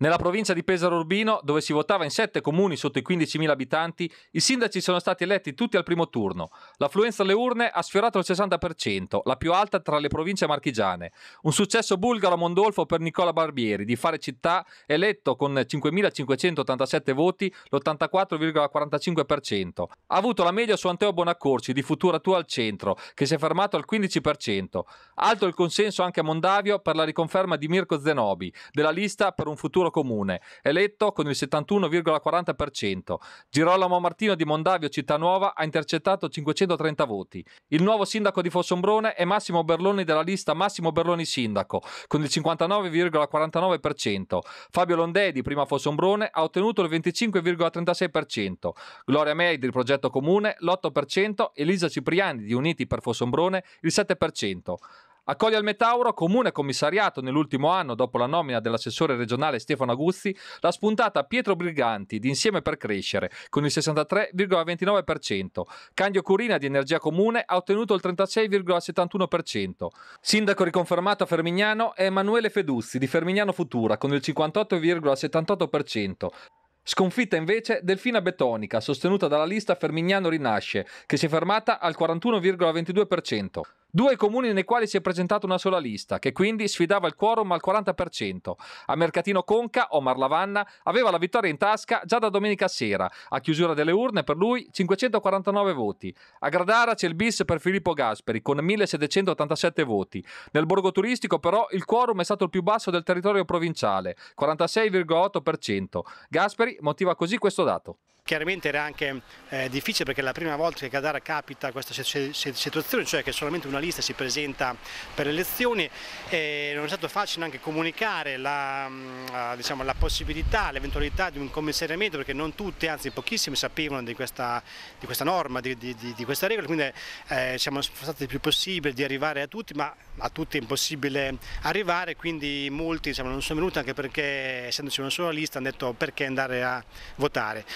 Nella provincia di Pesaro Urbino, dove si votava in sette comuni sotto i 15.000 abitanti, i sindaci sono stati eletti tutti al primo turno. L'affluenza alle urne ha sfiorato il 60%, la più alta tra le province marchigiane. Un successo bulgaro a Mondolfo per Nicola Barbieri, di Fare Città, eletto con 5.587 voti, l'84,45%. Ha avuto la media su Anteo Bonaccorci, di Futura Tua al centro, che si è fermato al 15%. Alto il consenso anche a Mondavio per la riconferma di Mirko Zenobi, della lista per un futuro solo comune, eletto con il 71,40%. Girolamo Martino di Mondavio Cittanuova ha intercettato 530 voti. Il nuovo sindaco di Fossombrone è Massimo Berloni della lista Massimo Berloni Sindaco, con il 59,49%. Fabio Londè di Prima Fossombrone ha ottenuto il 25,36%. Gloria Mei del Progetto Comune l'8%, Elisa Cipriani di Uniti per Fossombrone il 7%. Accoglie al Metauro, comune commissariato nell'ultimo anno dopo la nomina dell'assessore regionale Stefano Aguzzi, la spuntata Pietro Briganti di Insieme per Crescere con il 63,29%. Candio Curina di Energia Comune ha ottenuto il 36,71%. Sindaco riconfermato a Fermignano è Emanuele Feduzzi di Fermignano Futura con il 58,78%. Sconfitta invece Delfina Betonica, sostenuta dalla lista Fermignano Rinasce, che si è fermata al 41,22%. Due comuni nei quali si è presentata una sola lista, che quindi sfidava il quorum al 40%. A Mercatino Conca, Omar Lavanna aveva la vittoria in tasca già da domenica sera. A chiusura delle urne per lui 549 voti. A Gradara c'è il bis per Filippo Gasperi con 1787 voti. Nel borgo turistico però il quorum è stato il più basso del territorio provinciale, 46,8%. Gasperi motiva così questo dato chiaramente era anche eh, difficile perché è la prima volta che Gadara capita questa situazione, cioè che solamente una lista si presenta per le elezioni, e non è stato facile anche comunicare la, mm, ah, diciamo, la possibilità, l'eventualità di un commissariamento perché non tutti, anzi pochissimi sapevano di questa, di questa norma, di, di, di, questa regola, quindi eh, siamo stati il più possibile di arrivare a tutti, ma a tutti è impossibile arrivare, quindi molti diciamo, non sono venuti anche perché essendoci una sola lista hanno detto perché andare a votare.